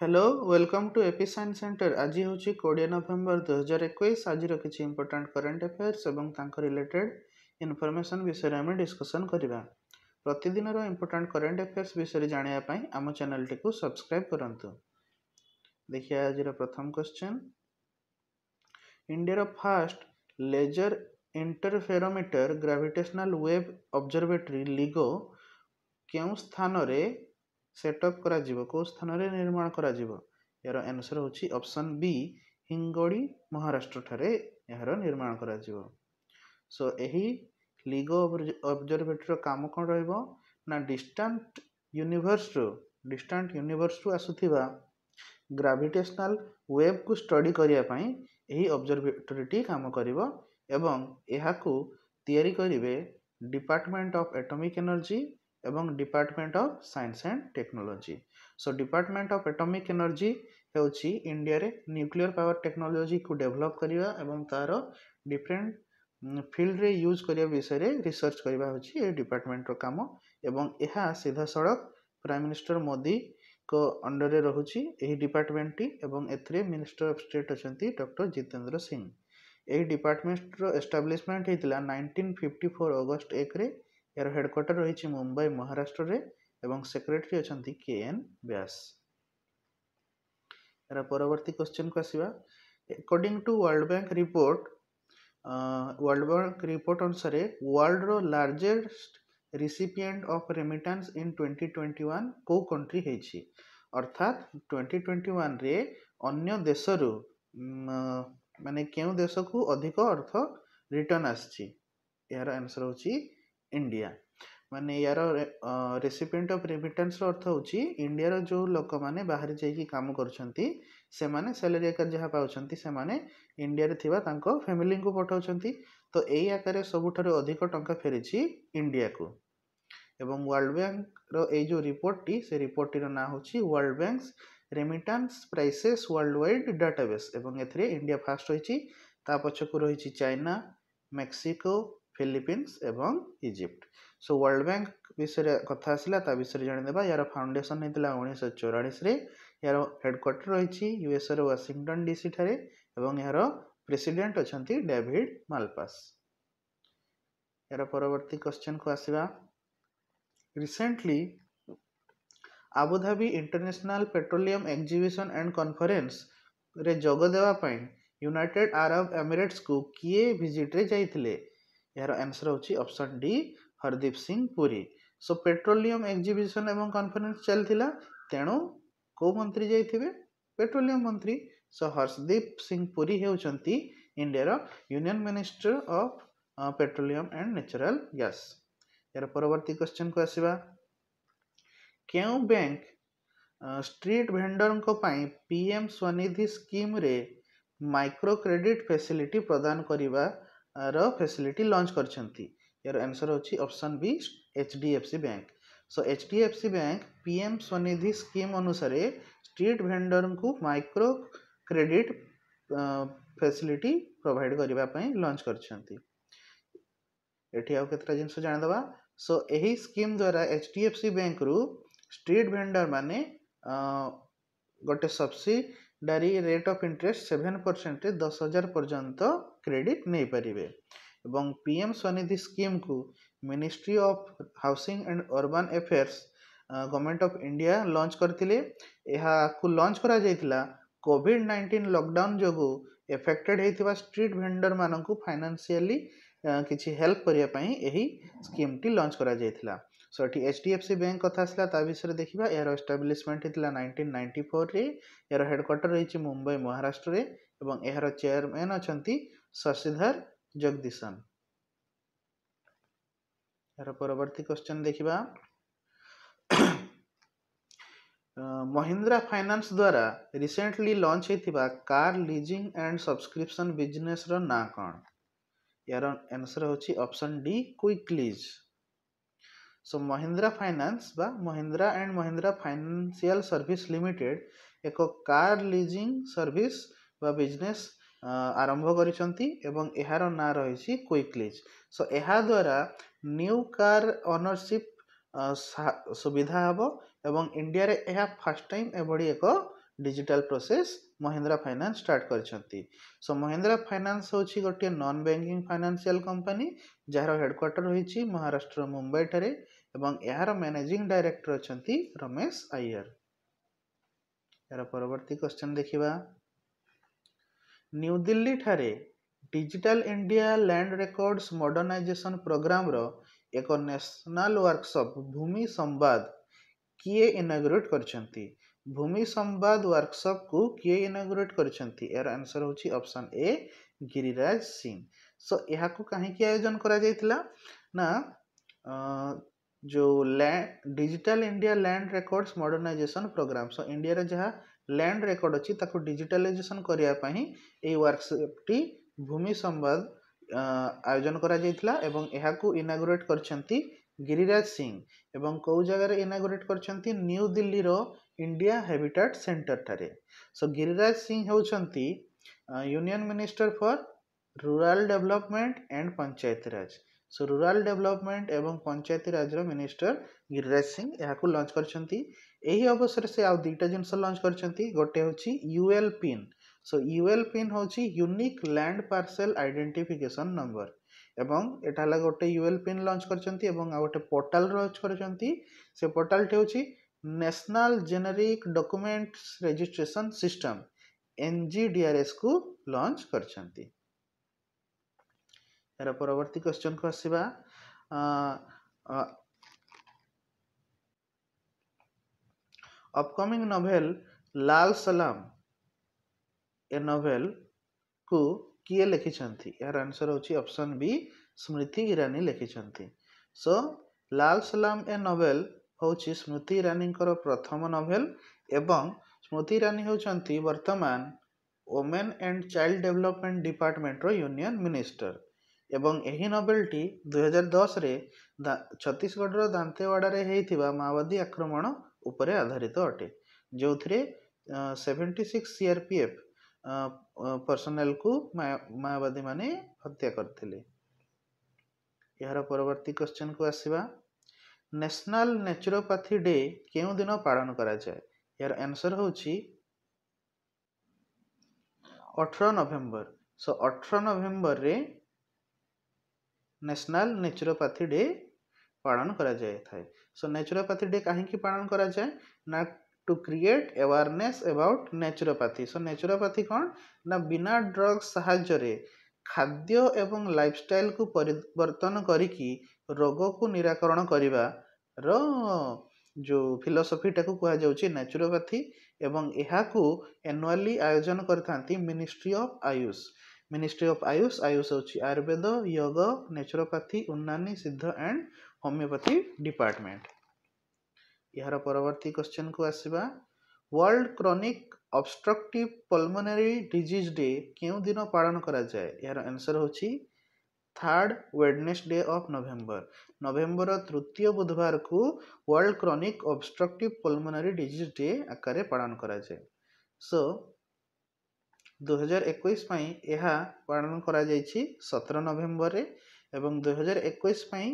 hello welcome to A P science centre ଆଜି ହେଉଛି କୋଡ଼ିଏ ନଭେମ୍ବର ଦୁଇହଜାର ଏକୋଇଶ ଆଜିର କିଛି ଇମ୍ପୋର୍ଟାଣ୍ଟ କରେଣ୍ଟ ଆଫେୟାର୍ସ ଏବଂ ତାଙ୍କ ରିଲେଟେଡ୍ ଇନଫର୍ମେସନ୍ ବିଷୟରେ ଆମେ ଡିସ୍କସନ୍ କରିବା ପ୍ରତିଦିନର ଇମ୍ପୋର୍ଟାଣ୍ଟ କରେଣ୍ଟ ଆଫେୟାର୍ସ ବିଷୟରେ ଜାଣିବା ପାଇଁ ଆମ ଚ୍ୟାନେଲଟିକୁ ସବସ୍କ୍ରାଇବ୍ କରନ୍ତୁ ଦେଖିବା ଆଜିର ପ୍ରଥମ କ୍ୱେଶ୍ଚନ୍ ଇଣ୍ଡିଆର first laser interferometer gravitational wave observatory LIGO କେଉଁ ସ୍ଥାନରେ ସେଟଅପ୍ କରାଯିବ କେଉଁ ସ୍ଥାନରେ ନିର୍ମାଣ କରାଯିବ ଏହାର ଆନ୍ସର୍ ହେଉଛି ଅପସନ୍ ବି ହିଙ୍ଗଡ଼ି ମହାରାଷ୍ଟ୍ରଠାରେ ଏହାର ନିର୍ମାଣ କରାଯିବ ସୋ ଏହି ଲିଗୋ ଅବଜରଭେଟରୀର କାମ କ'ଣ ରହିବ ନା ଡିଷ୍ଟାଣ୍ଟ ୟୁନିଭର୍ସରୁ ଡିଷ୍ଟାଣ୍ଟ ୟୁନିଭର୍ସରୁ ଆସୁଥିବା ଗ୍ରାଭିଟେସନାଲ ୱେଭ୍କୁ ଷ୍ଟଡି କରିବା ପାଇଁ ଏହି ଅବଜରଭେଟରୀଟି କାମ କରିବ ଏବଂ ଏହାକୁ ତିଆରି କରିବେ ଡିପାର୍ଟମେଣ୍ଟ ଅଫ୍ ଏଟମିକ୍ ଏନର୍ଜି ଏବଂ department of science and technology so department of atomic energy ହେଉଛି ଇଣ୍ଡିଆରେ ନ୍ୟୁକ୍ଲିୟର ପାୱାର ଟେକ୍ନୋଲୋଜିକୁ ଡେଭଲପ୍ କରିବା ଏବଂ ତା'ର ଡିଫରେଣ୍ଟ ଫିଲ୍ଡରେ ୟୁଜ୍ କରିବା ବିଷୟରେ ରିସର୍ଚ୍ଚ କରିବା ହେଉଛି ଏ ଡିପାର୍ଟମେଣ୍ଟର କାମ ଏବଂ ଏହା ସିଧାସଳଖ ପ୍ରାଇମ୍ ମିନିଷ୍ଟର ମୋଦିଙ୍କ ଅଣ୍ଡରରେ ରହୁଛି ଏହି ଡିପାର୍ଟମେଣ୍ଟଟି ଏବଂ ଏଥିରେ ମିନିଷ୍ଟର ଅଫ୍ ଷ୍ଟେଟ୍ ଅଛନ୍ତି ଡକ୍ଟର ଜିତେନ୍ଦ୍ର ସିଂ ଏହି ଡିପାର୍ଟମେଣ୍ଟର ଏଷ୍ଟାବ୍ଲିଶମେଣ୍ଟ ହେଇଥିଲା ନାଇନଟିନ୍ ଫିଫ୍ଟି ଫୋର୍ ଅଗଷ୍ଟ ଏକରେ ଏହାର ହେଡ଼କ୍ୱାର୍ଟର ରହିଛି ମୁମ୍ବାଇ ମହାରାଷ୍ଟ୍ରରେ ଏବଂ ସେକ୍ରେଟେରୀ ଅଛନ୍ତି କେ ଏନ୍ ବ୍ୟାସ ଏହାର ପରବର୍ତ୍ତୀ କ୍ୱେଶ୍ଚିନ୍କୁ ଆସିବା according to world bank report world bank report ଅନୁସାରେ ୱାର୍ଲଡର largest recipient of remittance in twenty twenty one କେଉଁ କଣ୍ଟ୍ରି ହେଇଛି ଅର୍ଥାତ୍ ଟ୍ୱେଣ୍ଟି ଟ୍ୱେଣ୍ଟି ୱାନ୍ରେ ଅନ୍ୟ ଦେଶରୁ ମାନେ କେଉଁ ଦେଶକୁ ଅଧିକ ଅର୍ଥ ରିଟର୍ଣ୍ଣ ଆସିଛି ଏହାର ଆନ୍ସର୍ ହେଉଛି ଇଣ୍ଡିଆ ମାନେ ୟାର ରେସିପିଏଣ୍ଟ ଅଫ୍ ରେମିଟାନ୍ସର ଅର୍ଥ ହେଉଛି ଇଣ୍ଡିଆର ଯେଉଁ ଲୋକମାନେ ବାହାରେ ଯାଇକି କାମ କରୁଛନ୍ତି ସେମାନେ ସାଲାରୀ ଆକାର ଯାହା ପାଉଛନ୍ତି ସେମାନେ ଇଣ୍ଡିଆରେ ଥିବା ତାଙ୍କ ଫ୍ୟାମିଲିଙ୍କୁ ପଠାଉଛନ୍ତି ତ ଏଇ ଆକାରରେ ସବୁଠାରୁ ଅଧିକ ଟଙ୍କା ଫେରିଛି ଇଣ୍ଡିଆକୁ ଏବଂ ୱାର୍ଲଡ଼ ବ୍ୟାଙ୍କର ଏଇ ଯେଉଁ ରିପୋର୍ଟଟି ସେ ରିପୋର୍ଟଟିର ନାଁ ହେଉଛି world bank's remittance prices world wide database ଏବଂ ଏଥିରେ ଇଣ୍ଡିଆ ଫାଷ୍ଟ ରହିଛି ତା ପଛକୁ ରହିଛି ଚାଇନା ମେକ୍ସିକୋ ফিলিপিন্স এবং ଇଜିପ୍ଟ ସୋ ୱାର୍ଲଡ଼ ବ୍ୟାଙ୍କ ବିଷୟରେ କଥା ଆସିଲା ତା ବିଷୟରେ ଜାଣିଦେବା ୟାର ଫାଉଣ୍ଡେସନ୍ ହେଇଥିଲା ଉଣେଇଶହ ଚଉରାଳିଶରେ ଏହାର ହେଡ଼କ୍ୱାର୍ଟର ରହିଛି ୟୁଏସ୍ଏର ୱାଶିଂଟନ୍ ଡିସି ଠାରେ ଏବଂ ଏହାର ପ୍ରେସିଡେଣ୍ଟ ଅଛନ୍ତି ଡେଭିଡ୍ ମାଲପାସ୍ ଏହାର ପରବର୍ତ୍ତୀ କ୍ୱେଶ୍ଚନ୍କୁ ଆସିବା recently Abu Dhabi international petroleum exhibition and କନଫରେନ୍ସରେ ଯୋଗ ଦେବା ପାଇଁ ୟୁନାଇଟେଡ୍ ଆରବ ଏମିରେଟ୍ସକୁ କିଏ ଭିଜିଟ୍ରେ ଯାଇଥିଲେ यार आंसर हूँ option D Hardeep Singh Puri so petroleum exhibition एवं कन्फरेन्स चलता तेणु कौ मंत्री जाइए पेट्रोलियम मंत्री सो हरदीप सिंह पुरी होती India union minister of petroleum and natural gas यार परवर्ती क्वेश्चन को आसवा क्यों bank street vendor PM Svanidhi scheme रे माइक्रो क्रेडिट फैसिलिटी प्रदान करवा फैसिलिटी लॉन्च कर यार आंसर होची option B H D F C bank so H D F C bank P M Svanidhi scheme अनुसार स्ट्रीट भेंडर को माइक्रो क्रेडिट फैसिलिटी प्रोवाइड करने launch कर जिन जाणीद सो यही स्कीम द्वारा H D F C bank रु स्ट्रीट भेंडर मान गोटे subsidiary rate of interest seven percent दस हजार पर्यंत କ୍ରେଡ଼ିଟ୍ ନେଇପାରିବେ ଏବଂ ପି ଏମ୍ ସ୍ୱନିଧି ସ୍କିମ୍କୁ ministry of housing and urban affairs government of India launch କରିଥିଲେ ଏହାକୁ ଲଞ୍ଚ କରାଯାଇଥିଲା କୋଭିଡ଼ ନାଇଣ୍ଟିନ୍ ଲକଡାଉନ୍ ଯୋଗୁଁ ଏଫେକ୍ଟେଡ଼୍ ହୋଇଥିବା ଷ୍ଟ୍ରିଟ୍ ଭେଣ୍ଡର୍ମାନଙ୍କୁ ଫାଇନାନ୍ସିଆଲି କିଛି ହେଲ୍ପ କରିବା ପାଇଁ ଏହି ସ୍କିମ୍ଟି ଲଞ୍ଚ କରାଯାଇଥିଲା ସୋ ଏଠି H D F C bank କଥା ଆସିଲା ତା ବିଷୟରେ ଦେଖିବା ଏହାର ଏଷ୍ଟାବ୍ଲିଶମେଣ୍ଟ ହେଇଥିଲା ନାଇଣ୍ଟିନ୍ ନାଇଣ୍ଟି ଫୋର୍ରେ ଏହାର ହେଡ଼କ୍ୱାର୍ଟର ରହିଛି ମୁମ୍ବାଇ ମହାରାଷ୍ଟ୍ରରେ ଏବଂ ଏହାର ଚେୟାରମ୍ୟାନ୍ ଅଛନ୍ତି ଶଶିଧର ଜଗଦୀଶନ ଏହାର ପରବର୍ତ୍ତୀ କ୍ୱେଶ୍ଚନ୍ ଦେଖିବା ମହିନ୍ଦ୍ରା ଫାଇନାନ୍ସ ଦ୍ୱାରା ରିସେଣ୍ଟଲି ଲଞ୍ଚ ହୋଇଥିବା କାର୍ ଲିଜିଂ ଆଣ୍ଡ ସବସ୍କ୍ରିପସନ୍ ବିଜନେସ୍ର ନାଁ କ'ଣ ଏହାର ଆନ୍ସର୍ ହେଉଛି option D Quiklyz so Mahindra finance ବା Mahindra and Mahindra financial service limited ଏକ କାର୍ ଲିଜିଂ ସର୍ଭିସ୍ ବା ବିଜନେସ୍ ଆରମ୍ଭ କରିଛନ୍ତି ଏବଂ ଏହାର ନାଁ ରହିଛି କ୍ୱିକ୍ଲିଜ୍ ସୋ ଏହାଦ୍ୱାରା ନ୍ୟୁ କାର୍ ଓନରସିପ୍ ସୁବିଧା ହେବ ଏବଂ ଇଣ୍ଡିଆରେ ଏହା ଫାର୍ଷ୍ଟ ଟାଇମ୍ ଏଭଳି ଏକ digital process Mahindra finance start କରିଛନ୍ତି ସୋ ମହିନ୍ଦ୍ରା ଫାଇନାନ୍ସ ହେଉଛି ଗୋଟିଏ ନନ୍ ବ୍ୟାଙ୍କିଂ ଫାଇନାନ୍ସିଆଲ୍ କମ୍ପାନୀ ଯାହାର ହେଡ଼କ୍ୱାର୍ଟର ରହିଛି ମହାରାଷ୍ଟ୍ରର ମୁମ୍ବାଇଠାରେ ଏବଂ ଏହାର ମ୍ୟାନେଜିଂ ଡାଇରେକ୍ଟର ଅଛନ୍ତି ରମେଶ ଆୟର ଏହାର ପରବର୍ତ୍ତୀ କ୍ୱେଶ୍ଚନ୍ ଦେଖିବା ନ୍ୟୁଦିଲ୍ଲୀଠାରେ digital India land records modernization ପ୍ରୋଗ୍ରାମର ଏକ ନ୍ୟାସନାଲ୍ ୱାର୍କସପ୍ ଭୂମି ସମ୍ବାଦ କିଏ ଇନାଗୁରେଟ୍ କରିଛନ୍ତି ଭୂମି ସମ୍ବାଦ ୱାର୍କସପ୍କୁ କିଏ ଇନାଗୁରେଟ୍ କରିଛନ୍ତି ଏହାର ଆନ୍ସର୍ ହେଉଛି option A Giriraj Singh so ଏହାକୁ କାହିଁକି ଆୟୋଜନ କରାଯାଇଥିଲା ନା ଯେଉଁ ଲ୍ୟା digital India land records modernization program so ଇଣ୍ଡିଆରେ ଯାହା ଲ୍ୟାଣ୍ଡ ରେକର୍ଡ଼ ଅଛି ତାକୁ ଡିଜିଟାଲାଇଜେସନ୍ କରିବା ପାଇଁ ଏହି ୱାର୍କସପ୍ଟି ଭୂମି ସମ୍ବାଦ ଆୟୋଜନ କରାଯାଇଥିଲା ଏବଂ ଏହାକୁ ଇନାଗୁରେଟ୍ କରିଛନ୍ତି ଗିରିରାଜ ସିଂ ଏବଂ କେଉଁ ଜାଗାରେ ଇନାଗୁରେଟ୍ କରିଛନ୍ତି ନ୍ୟୁ ଦିଲ୍ଲୀର ଇଣ୍ଡିଆ ହେବିଟାଟ୍ ସେଣ୍ଟରଠାରେ ସୋ ଗିରିରାଜ ସିଂ ହେଉଛନ୍ତି union minister for rural development and Panchayati Raj so rural development ଏବଂ ପଞ୍ଚାୟତିରାଜର ମିନିଷ୍ଟର ଗିରିରାଜ ସିଂ ଏହାକୁ ଲଞ୍ଚ କରିଛନ୍ତି ଏହି ଅବସରରେ ସେ ଆଉ ଦୁଇଟା ଜିନିଷ ଲଞ୍ଚ କରିଛନ୍ତି ଗୋଟେ ହେଉଛି U L pin so U L pin ହେଉଛି unique land parcel identification number ଏବଂ ଏଇଟା ହେଲା ଗୋଟେ ୟୁଏଲ୍ ପିନ୍ ଲଞ୍ଚ କରିଛନ୍ତି ଏବଂ ଆଉ ଗୋଟେ ପୋର୍ଟାଲ୍ ଲଞ୍ଚ କରିଛନ୍ତି ସେ ପୋର୍ଟାଲ୍ଟି ହେଉଛି national generic documents registration system N G D R ଏସ୍କୁ ଲଞ୍ଚ କରିଛନ୍ତି ଏହାର ପରବର୍ତ୍ତୀ କ୍ୱେଶ୍ଚନ୍କୁ ଆସିବା upcoming novel लाल सलाम ଏ ନୋଭେଲକୁ କିଏ ଲେଖିଛନ୍ତି ଏହାର ଆନ୍ସର୍ ହେଉଛି ଅପସନ୍ ବି ସ୍ମୃତି ଇରାନୀ ଲେଖିଛନ୍ତି ସୋ ଲାଲ ସଲାମ ଏ ନୋଭେଲ ହେଉଛି ସ୍ମୃତି ଇରାନୀଙ୍କର ପ୍ରଥମ ନୋଭେଲ ଏବଂ ସ୍ମୃତି ଇରାନୀ ହେଉଛନ୍ତି ବର୍ତ୍ତମାନ ଓମେନ୍ ଆଣ୍ଡ ଚାଇଲ୍ଡ ଡେଭଲପମେଣ୍ଟ ଡିପାର୍ଟମେଣ୍ଟର ୟୁନିୟନ୍ ମିନିଷ୍ଟର ଏବଂ ଏହି ନୋବେଲଟି ଦୁଇହଜାର ଦଶରେ ଛତିଶଗଡ଼ର ଦାନ୍ତେୱାଡ଼ାରେ ହେଇଥିବା ମାଓବାଦୀ ଆକ୍ରମଣ ଉପରେ ଆଧାରିତ ଅଟେ ଯେଉଁଥିରେ seventy six C R P F ପର୍ସନାଲକୁ ମାଓବାଦୀମାନେ ହତ୍ୟା କରିଥିଲେ ଏହାର ପରବର୍ତ୍ତୀ କ୍ୱେଶ୍ଚନ୍କୁ ଆସିବା ନ୍ୟାସନାଲ୍ ନେଚୁରୋପାଥି ଡେ କେଉଁ ଦିନ ପାଳନ କରାଯାଏ ଏହାର ଆନ୍ସର୍ ହେଉଛି ଅଠର ନଭେମ୍ବର ସୋ ଅଠର ନଭେମ୍ବରରେ ନ୍ୟାସନାଲ୍ ନେଚୁରୋପାଥି ଡେ પાળન କରାଯାଇଥାଏ સો નેચરોપેથી ડે କାହିଁକି ପାଳନ କରାଯାଏ ନା to create awareness about naturopathy so naturopathy କ'ଣ ନା ବିନା ଡ୍ରଗ୍ସ ସାହାଯ୍ୟରେ ଖାଦ୍ୟ ଏବଂ ଲାଇଫଷ୍ଟାଇଲକୁ ପରିବର୍ତ୍ତନ କରିକି ରୋଗକୁ ନିରାକରଣ କରିବାର ଯେଉଁ ଫିଲୋସଫିଟାକୁ କୁହାଯାଉଛି ନ୍ୟାଚୁରୋପାଥି ଏବଂ ଏହାକୁ ଆନୁଆଲି ଆୟୋଜନ କରିଥାନ୍ତି ministry of AYUSH ministry of AYUSH AYUSH ହେଉଛି Ayurveda yoga naturopathy Unani Siddha and homeopathy department ଏହାର ପରବର୍ତ୍ତୀ କୋଶ୍ଚିନ୍କୁ ଆସିବା world chronic obstructive pulmonary disease day କେଉଁ ଦିନ ପାଳନ କରାଯାଏ ଏହାର ଆନ୍ସର୍ ହେଉଛି third Wednesday of November November ତୃତୀୟ ବୁଧବାରକୁ world chronic obstructive pulmonary disease day ଆକାରରେ ପାଳନ କରାଯାଏ ସୋ ଦୁଇହଜାର ଏକୋଇଶ ପାଇଁ ଏହା ପାଳନ କରାଯାଇଛି ସତର ନଭେମ୍ବରରେ ଏବଂ ଦୁଇହଜାର ଏକୋଇଶ ପାଇଁ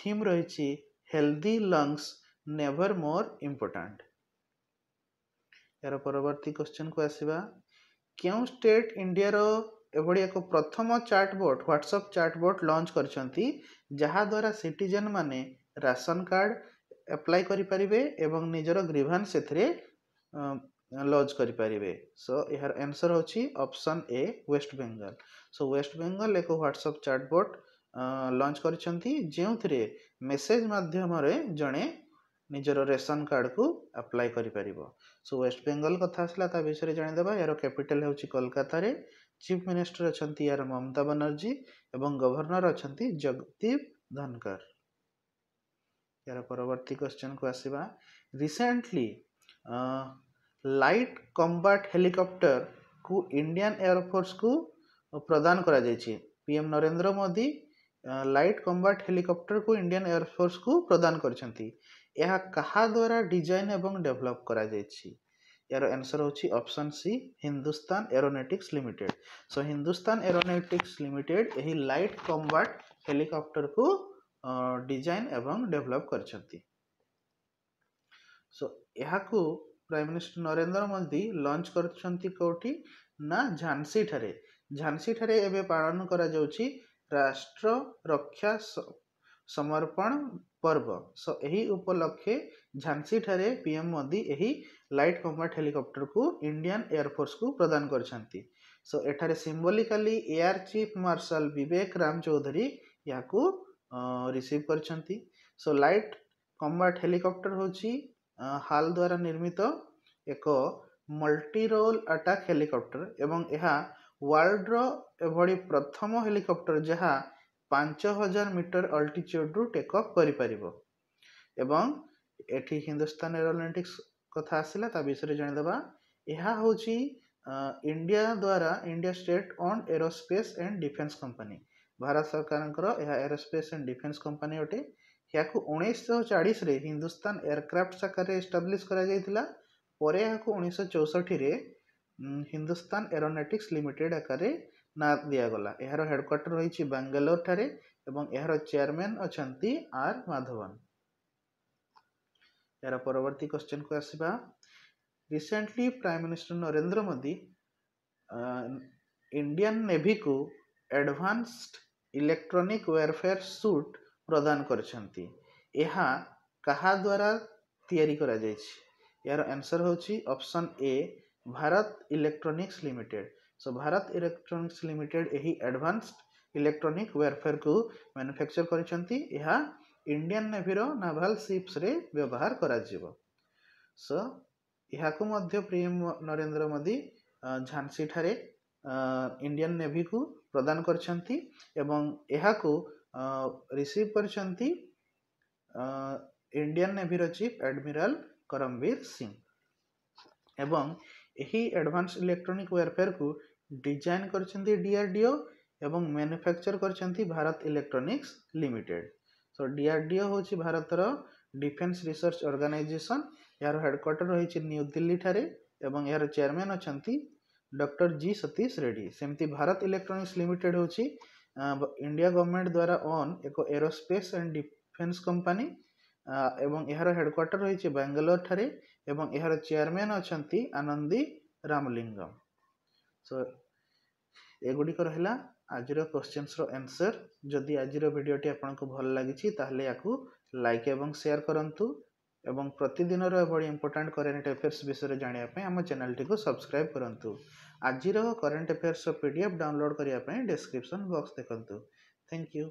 थीम रही healthy lungs never more important यार परवर्त क्वेश्चन को आसवा क्यों स्टेट इंडिया एभली एक प्रथम chart chartboard WhatsApp chartboard launch करद्वारा सिटेन मैंने राशन कार्ड एप्लाय करें निजर ग्रीभांस ए लज करें सो यार आंसर होची option A West Bengal so West Bengal एक ह्वाट्सअप चार्टबोर्ड बोर्ड ଲଞ୍ଚ କରିଛନ୍ତି ଯେଉଁଥିରେ ମେସେଜ୍ ମାଧ୍ୟମରେ ଜଣେ ନିଜର ରେସନ୍ କାର୍ଡ଼କୁ ଆପ୍ଲାଏ କରିପାରିବ ସୋ ୱେଷ୍ଟ ବେଙ୍ଗଲ କଥା ଆସିଲା ତା ବିଷୟରେ ଜାଣିଦେବା ଏହାର କ୍ୟାପିଟାଲ୍ ହେଉଛି କୋଲକାତାରେ ଚିଫ୍ ମିନିଷ୍ଟର ଅଛନ୍ତି ଏହାର ମମତା ବାନାର୍ଜୀ ଏବଂ ଗଭର୍ଣ୍ଣର ଅଛନ୍ତି ଜଗଦୀପ ଧନକର ଏହାର ପରବର୍ତ୍ତୀ କ୍ୱେଶ୍ଚନକୁ ଆସିବା ରିସେଣ୍ଟଲି ଲାଇଟ୍ କମ୍ବାଟ୍ ହେଲିକପ୍ଟରକୁ ଇଣ୍ଡିଆନ୍ ଏୟାରଫୋର୍ସକୁ ପ୍ରଦାନ କରାଯାଇଛି PM Narendra Modi light combat ହେଲିକପ୍ଟରକୁ ଇଣ୍ଡିଆନ୍ ଏୟାରଫୋର୍ସକୁ ପ୍ରଦାନ କରିଛନ୍ତି ଏହା କାହା ଦ୍ୱାରା ଡିଜାଇନ୍ ଏବଂ ଡେଭଲପ୍ କରାଯାଇଛି ଏହାର ଆନ୍ସର୍ ହେଉଛି option C Hindustan aeronautics limited so Hindustan aeronautics limited ଏହି ଲାଇଟ୍ କମ୍ବାଟ୍ ହେଲିକପ୍ଟରକୁ ଡିଜାଇନ୍ ଏବଂ ଡେଭଲପ୍ କରିଛନ୍ତି ସୋ ଏହାକୁ prime minister Narendra Modi launch କରିଛନ୍ତି କେଉଁଠି ନା ଝାନ୍ସିଠାରେ ଝାନ୍ସିଠାରେ ଏବେ ପାଳନ କରାଯାଉଛି ରାଷ୍ଟ୍ର ରକ୍ଷା ସମର୍ପଣ ପର୍ବ ଏହି ଉପଲକ୍ଷେ ଝାନ୍ସୀଠାରେ ପି ଏମ୍ ମୋଦି ଏହି ଲାଇଟ୍ କମ୍ବାଟ୍ ହେଲିକପ୍ଟରକୁ ଇଣ୍ଡିଆନ୍ ଏୟାରଫୋର୍ସକୁ ପ୍ରଦାନ କରିଛନ୍ତି ସୋ ଏଠାରେ symbolically air chief marshal Vivek Ram Chaudhuri ଏହାକୁ ରିସିଭ୍ କରିଛନ୍ତି ସୋ ଲାଇଟ୍ କମ୍ବାଟ୍ ହେଲିକପ୍ଟର ହେଉଛି ହାଲ୍ ଦ୍ୱାରା ନିର୍ମିତ ଏକ ମଲ୍ଟି ରୋଲ୍ ଆଟାକ୍ ହେଲିକପ୍ଟର ଏବଂ ଏହା ୱାର୍ଲଡ଼ର ଏଭଳି ପ୍ରଥମ ହେଲିକପ୍ଟର ଯାହା ପାଞ୍ଚ ହଜାର ମିଟର ଅଲ୍ଟିଚ୍ୟୁଡ଼ରୁ ଟେକ୍ ଅଫ୍ କରିପାରିବ ଏବଂ ଏଠି ହିନ୍ଦୁସ୍ତାନ ଏରୋନେଟିକ୍ସ କଥା ଆସିଲା ତା ବିଷୟରେ ଜାଣିଦେବା ଏହା ହେଉଛି ଇଣ୍ଡିଆ ଦ୍ୱାରା India state owned aerospace and defence company Bharat ସରକାରଙ୍କର ଏହା ଏରୋସ୍ପେସ୍ ଆଣ୍ଡ ଡିଫେନ୍ସ କମ୍ପାନୀ ଅଟେ ଏହାକୁ ଉଣେଇଶହ ଚାଳିଶରେ ହିନ୍ଦୁସ୍ତାନ ଏୟାରକ୍ରାଫ୍ଟ ସାକାରରେ ଏଷ୍ଟାବ୍ଲିଶ୍ କରାଯାଇଥିଲା ପରେ ଏହାକୁ ଉଣେଇଶହ ଚଉଷଠିରେ ହିନ୍ଦୁସ୍ତାନ ଏରୋନେଟିକ୍ସ ଲିମିଟେଡ୍ ଆକାରରେ ନାଁ ଦିଆଗଲା ଏହାର ହେଡ଼କ୍ୱାର୍ଟର ରହିଛି ବାଙ୍ଗାଲୋର ଠାରେ ଏବଂ ଏହାର ଚେୟାରମ୍ୟାନ୍ ଅଛନ୍ତି ଆର୍ ମାଧବନ୍ ଏହାର ପରବର୍ତ୍ତୀ କ୍ୱେଶ୍ଚନ୍କୁ ଆସିବା recently prime minister Narendra Modi Indian ନେଭିକୁ ଆଡ଼ଭାନ୍ସଡ୍ ଇଲେକ୍ଟ୍ରୋନିକ୍ ୱେୟାରଫେୟାର ସୁଟ୍ ପ୍ରଦାନ କରିଛନ୍ତି ଏହା କାହା ଦ୍ୱାରା ତିଆରି କରାଯାଇଛି ଏହାର ଆନ୍ସର୍ ହେଉଛି option A Bharat electronics limited so Bharat electronics limited यही एडवांस्ड इलेक्ट्रॉनिक वेयरफेयर को मैन्युफैक्चर कर इंडियन नेभीर नाभाल सीप्स व्यवहार करा सो so, यह प्रेम नरेंद्र मोदी झांसी ठारे इंडियन नेवी को प्रदान कर रिसीव कर इंडियन नेवीर चीफ एडमिराल करमवीर सिंह एवं ଏହି ଆଡ଼ଭାନ୍ସ ଇଲେକ୍ଟ୍ରୋନିକ୍ ୱେୟାରଫେୟାରକୁ ଡିଜାଇନ୍ କରିଛନ୍ତି ଡିଆର୍ଡିଓ ଏବଂ ମ୍ୟାନୁଫ୍ୟାକ୍ଚର୍ କରିଛନ୍ତି Bharat electronics limited so DRDO ହେଉଛି ଭାରତର ଡିଫେନ୍ସ ରିସର୍ଚ୍ଚ ଅର୍ଗାନାଇଜେସନ୍ ଏହାର ହେଡ଼କ୍ୱାର୍ଟର୍ ରହିଛି ନ୍ୟୁ ଦିଲ୍ଲୀଠାରେ ଏବଂ ଏହାର ଚେୟାରମ୍ୟାନ୍ ଅଛନ୍ତି ଡକ୍ଟର ଜି ସତୀଶ ରେଡ୍ଡି ସେମିତି ଭାରତ ଇଲେକ୍ଟ୍ରୋନିକ୍ସ ଲିମିଟେଡ୍ ହେଉଛି ଇଣ୍ଡିଆ ଗଭର୍ଣ୍ଣମେଣ୍ଟ ଦ୍ୱାରା ଅନ୍ ଏକ ଏରୋସ୍ପେସ୍ ଆଣ୍ଡ ଡିଫେନ୍ସ କମ୍ପାନୀ ଏବଂ ଏହାର ହେଡ଼କ୍ୱାର୍ଟର୍ ରହିଛି ବାଙ୍ଗାଲୋରଠାରେ এবং ଏହାର ଚେୟାରମ୍ୟାନ୍ ଅଛନ୍ତି ଆନନ୍ଦୀ ରାମଲିଙ୍ଗମ୍ ସୋ ଏଗୁଡ଼ିକର ହେଲା ଆଜିର କୋଶ୍ଚିନ୍ସର ଆନ୍ସର୍ ଯଦି ଆଜିର ଭିଡ଼ିଓଟି ଆପଣଙ୍କୁ ଭଲ ଲାଗିଛି ତାହେଲେ ୟାକୁ ଲାଇକ୍ ଏବଂ ସେୟାର କରନ୍ତୁ ଏବଂ ପ୍ରତିଦିନର ଏଭଳି ଇମ୍ପୋର୍ଟାଣ୍ଟ କରେଣ୍ଟ ଆଫେୟାର୍ସ ବିଷୟରେ ଜାଣିବା ପାଇଁ ଆମ ଚ୍ୟାନେଲଟିକୁ ସବସ୍କ୍ରାଇବ୍ କରନ୍ତୁ ଆଜିର କରେଣ୍ଟ ଆଫେୟାର୍ସର ପି ଡି ଏଫ୍ ଡାଉନଲୋଡ଼୍ କରିବା ପାଇଁ ଡେସ୍କ୍ରିପସନ୍ ବକ୍ସ ଦେଖନ୍ତୁ ଥ୍ୟାଙ୍କ ୟୁ